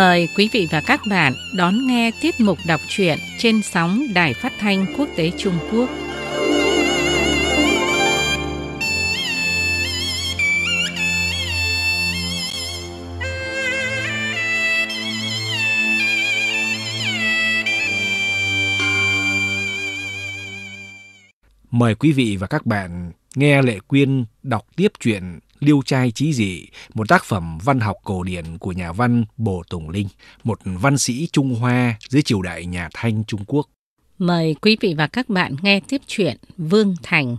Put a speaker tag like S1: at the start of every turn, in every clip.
S1: Mời quý vị và các bạn đón nghe tiết mục đọc truyện trên sóng Đài Phát thanh Quốc tế Trung Quốc. Mời quý vị và các bạn nghe Lệ Quyên đọc tiếp truyện Liêu trai Chí dị, một tác phẩm văn học cổ điển của nhà văn Bồ Tùng Linh, một văn sĩ Trung Hoa dưới triều đại nhà Thanh Trung Quốc. Mời quý vị và các bạn nghe tiếp chuyện Vương Thành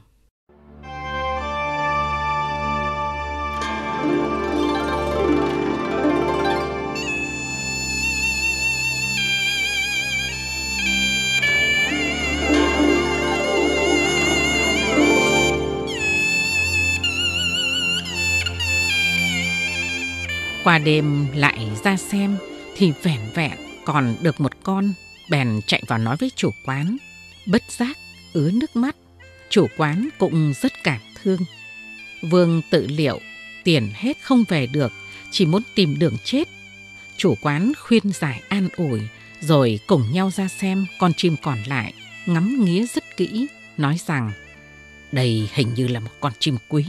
S1: Qua đêm lại ra xem thì vẻn vẹn còn được một con, bèn chạy vào nói với chủ quán. Bất giác, ứa nước mắt, chủ quán cũng rất cảm thương. Vương tự liệu, tiền hết không về được, chỉ muốn tìm đường chết. Chủ quán khuyên giải an ủi, rồi cùng nhau ra xem con chim còn lại, ngắm nghía rất kỹ, nói rằng đây hình như là một con chim quý,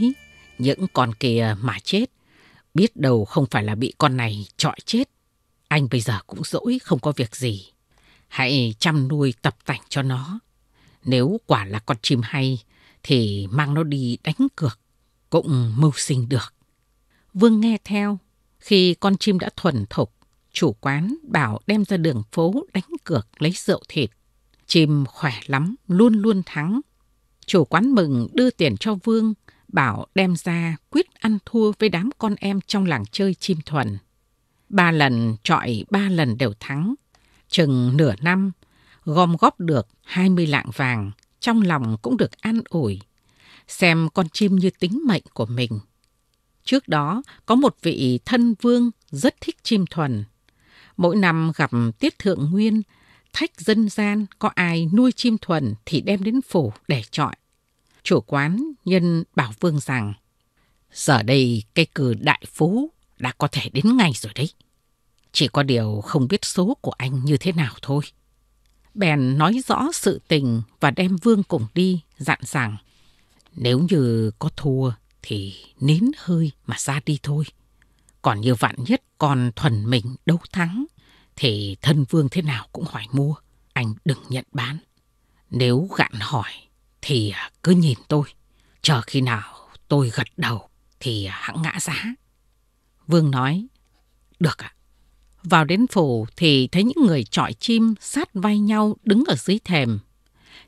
S1: những con kia mà chết Biết đâu không phải là bị con này trọi chết. Anh bây giờ cũng dỗi không có việc gì. Hãy chăm nuôi tập tành cho nó. Nếu quả là con chim hay thì mang nó đi đánh cược cũng mưu sinh được. Vương nghe theo. Khi con chim đã thuần thục, chủ quán bảo đem ra đường phố đánh cược lấy rượu thịt. Chim khỏe lắm, luôn luôn thắng. Chủ quán mừng đưa tiền cho Vương Bảo đem ra quyết ăn thua với đám con em trong làng chơi chim thuần. Ba lần trọi ba lần đều thắng. Chừng nửa năm, gom góp được 20 lạng vàng, trong lòng cũng được an ủi. Xem con chim như tính mệnh của mình. Trước đó, có một vị thân vương rất thích chim thuần. Mỗi năm gặp Tiết Thượng Nguyên, thách dân gian có ai nuôi chim thuần thì đem đến phủ để trọi chủ quán nhân bảo Vương rằng giờ đây cây cừ đại phú đã có thể đến ngày rồi đấy. Chỉ có điều không biết số của anh như thế nào thôi. Bèn nói rõ sự tình và đem Vương cùng đi dặn rằng nếu như có thua thì nín hơi mà ra đi thôi. Còn như vạn nhất còn thuần mình đấu thắng thì thân Vương thế nào cũng hỏi mua. Anh đừng nhận bán. Nếu gạn hỏi thì à, cứ nhìn tôi, chờ khi nào tôi gật đầu thì à, hãng ngã giá. Vương nói, được ạ. À? Vào đến phủ thì thấy những người trọi chim sát vai nhau đứng ở dưới thềm.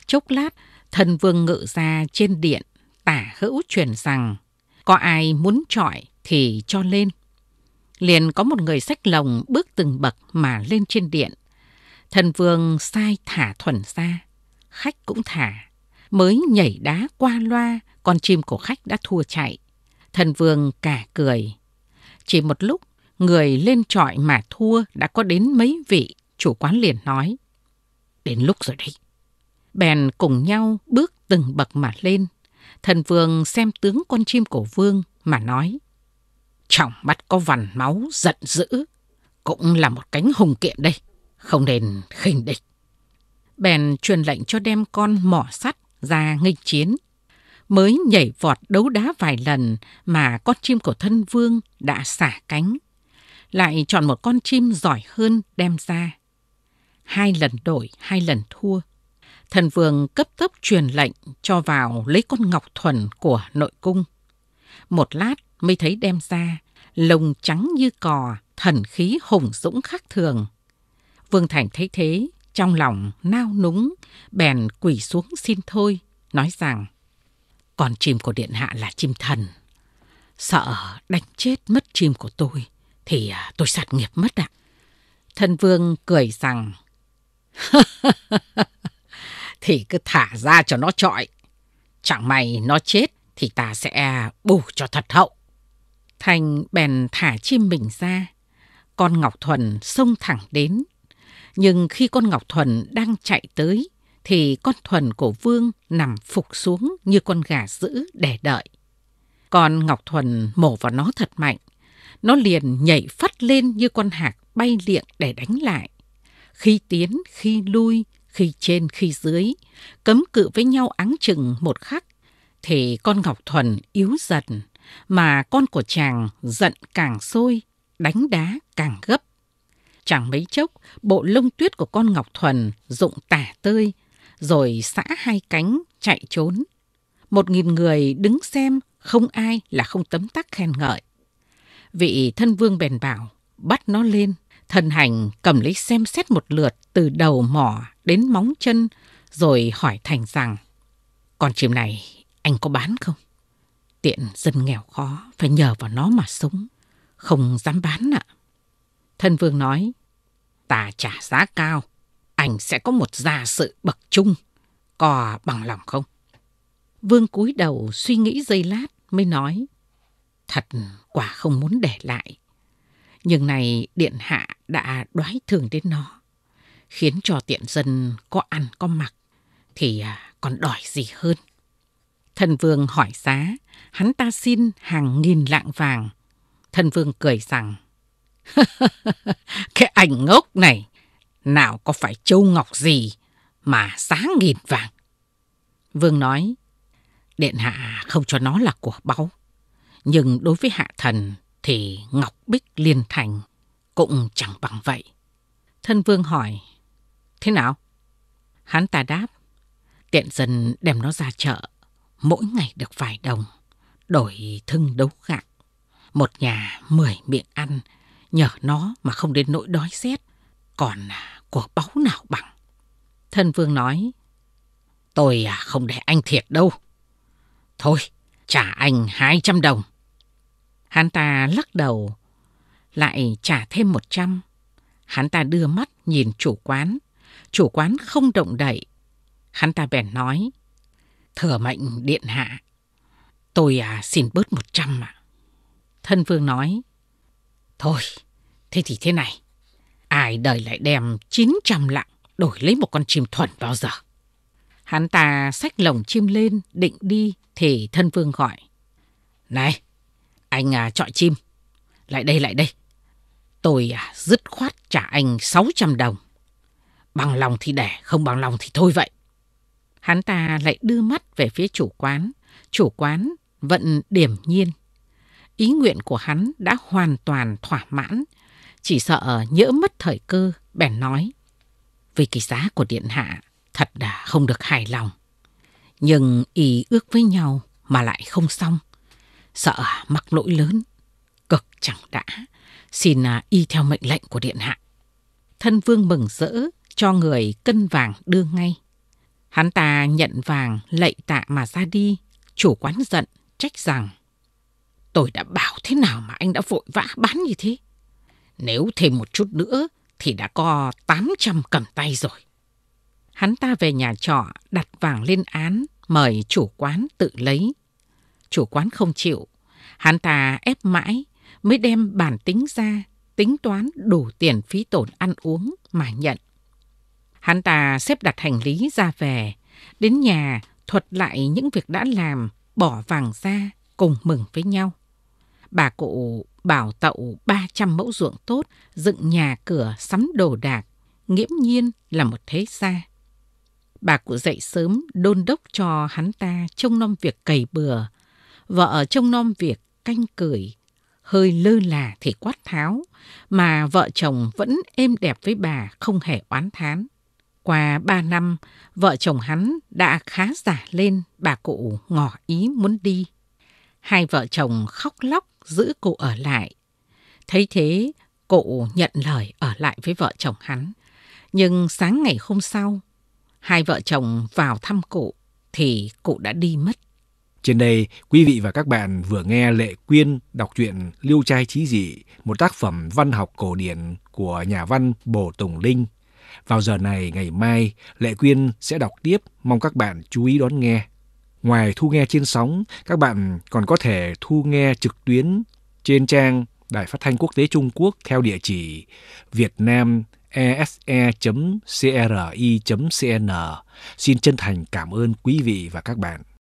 S1: Chốc lát, thần vương ngự ra trên điện, tả hữu truyền rằng, có ai muốn trọi thì cho lên. Liền có một người sách lồng bước từng bậc mà lên trên điện. Thần vương sai thả thuần ra, khách cũng thả mới nhảy đá qua loa, con chim của khách đã thua chạy. Thần vương cả cười. Chỉ một lúc, người lên trọi mà thua đã có đến mấy vị, chủ quán liền nói. Đến lúc rồi đấy. Bèn cùng nhau bước từng bậc mà lên. Thần vương xem tướng con chim của vương mà nói. Trọng mắt có vằn máu giận dữ, cũng là một cánh hùng kiện đây, không nên khinh địch. Bèn truyền lệnh cho đem con mỏ sắt ra nghịch chiến. Mới nhảy vọt đấu đá vài lần mà con chim của thân vương đã xả cánh. Lại chọn một con chim giỏi hơn đem ra. Hai lần đổi, hai lần thua. Thần vương cấp tốc truyền lệnh cho vào lấy con ngọc thuần của nội cung. Một lát mới thấy đem ra, lồng trắng như cò, thần khí hùng dũng khác thường. Vương Thành thấy thế, trong lòng nao núng, bèn quỳ xuống xin thôi, nói rằng Con chim của Điện Hạ là chim thần. Sợ đánh chết mất chim của tôi, thì à, tôi sạt nghiệp mất ạ. À. Thân vương cười rằng Thì cứ thả ra cho nó trọi. Chẳng may nó chết thì ta sẽ bù cho thật hậu. Thành bèn thả chim mình ra. Con Ngọc Thuần xông thẳng đến, nhưng khi con Ngọc Thuần đang chạy tới, thì con Thuần của Vương nằm phục xuống như con gà dữ để đợi. Con Ngọc Thuần mổ vào nó thật mạnh. Nó liền nhảy phát lên như con hạc bay liệng để đánh lại. Khi tiến, khi lui, khi trên, khi dưới, cấm cự với nhau áng chừng một khắc, thì con Ngọc Thuần yếu dần, mà con của chàng giận càng sôi, đánh đá càng gấp. Chẳng mấy chốc, bộ lông tuyết của con Ngọc Thuần rụng tả tơi, rồi xã hai cánh chạy trốn. Một nghìn người đứng xem, không ai là không tấm tắc khen ngợi. Vị thân vương bèn bảo, bắt nó lên. Thần hành cầm lấy xem xét một lượt từ đầu mỏ đến móng chân, rồi hỏi thành rằng, con chim này anh có bán không? Tiện dân nghèo khó, phải nhờ vào nó mà sống. Không dám bán ạ. Thân vương nói, ta trả giá cao, anh sẽ có một gia sự bậc trung, có bằng lòng không? Vương cúi đầu suy nghĩ giây lát mới nói, thật quả không muốn để lại. Nhưng này điện hạ đã đoái thường đến nó, khiến cho tiện dân có ăn có mặc, thì à, còn đòi gì hơn. Thần vương hỏi giá, hắn ta xin hàng nghìn lạng vàng. Thần vương cười rằng, cái ảnh ngốc này nào có phải châu ngọc gì mà giá nghìn vàng. Vương nói, điện hạ không cho nó là của báu. Nhưng đối với hạ thần thì ngọc bích liên thành cũng chẳng bằng vậy. Thân vương hỏi, thế nào? Hắn ta đáp, tiện dân đem nó ra chợ, mỗi ngày được vài đồng, đổi thưng đấu gạo. Một nhà mười miệng ăn Nhờ nó mà không đến nỗi đói rét, còn à, của báu nào bằng. Thân vương nói, tôi à, không để anh thiệt đâu. Thôi, trả anh hai trăm đồng. Hắn ta lắc đầu, lại trả thêm một trăm Hắn ta đưa mắt nhìn chủ quán, chủ quán không động đậy. Hắn ta bèn nói, thừa mệnh điện hạ, tôi à, xin bớt một trăm ạ. Thân vương nói, Thôi, thế thì thế này. Ai đời lại đem 900 lạng đổi lấy một con chim thuần bao giờ? Hắn ta xách lồng chim lên, định đi, thì thân vương gọi. Này, anh à, chọi chim. Lại đây, lại đây. Tôi à, dứt khoát trả anh 600 đồng. Bằng lòng thì để, không bằng lòng thì thôi vậy. Hắn ta lại đưa mắt về phía chủ quán. Chủ quán vẫn điểm nhiên ý nguyện của hắn đã hoàn toàn thỏa mãn, chỉ sợ nhỡ mất thời cơ, bèn nói. Vì cái giá của điện hạ thật đã không được hài lòng. Nhưng ý ước với nhau mà lại không xong. Sợ mắc lỗi lớn, cực chẳng đã. Xin à, y theo mệnh lệnh của điện hạ. Thân vương mừng rỡ cho người cân vàng đưa ngay. Hắn ta nhận vàng lạy tạ mà ra đi, chủ quán giận, trách rằng Tôi đã bảo thế nào mà anh đã vội vã bán như thế? Nếu thêm một chút nữa thì đã có 800 cầm tay rồi. Hắn ta về nhà trọ đặt vàng lên án mời chủ quán tự lấy. Chủ quán không chịu. Hắn ta ép mãi mới đem bản tính ra tính toán đủ tiền phí tổn ăn uống mà nhận. Hắn ta xếp đặt hành lý ra về, đến nhà thuật lại những việc đã làm, bỏ vàng ra cùng mừng với nhau bà cụ bảo tậu 300 mẫu ruộng tốt, dựng nhà cửa, sắm đồ đạc, nghiễm nhiên là một thế gia. Bà cụ dậy sớm đôn đốc cho hắn ta trông nom việc cày bừa, vợ trông nom việc canh cười, hơi lơ là thì quát tháo, mà vợ chồng vẫn êm đẹp với bà không hề oán thán. Qua ba năm, vợ chồng hắn đã khá giả lên, bà cụ ngỏ ý muốn đi. Hai vợ chồng khóc lóc giữ cụ ở lại. Thấy thế, cụ nhận lời ở lại với vợ chồng hắn. Nhưng sáng ngày hôm sau, hai vợ chồng vào thăm cụ thì cụ đã đi mất. Trên đây, quý vị và các bạn vừa nghe Lệ Quyên đọc truyện Liêu trai Chí dị, một tác phẩm văn học cổ điển của nhà văn Bồ Tùng Linh. Vào giờ này ngày mai, Lệ Quyên sẽ đọc tiếp, mong các bạn chú ý đón nghe. Ngoài thu nghe trên sóng, các bạn còn có thể thu nghe trực tuyến trên trang Đài Phát thanh Quốc tế Trung Quốc theo địa chỉ vietnamese.cri.cn. Xin chân thành cảm ơn quý vị và các bạn.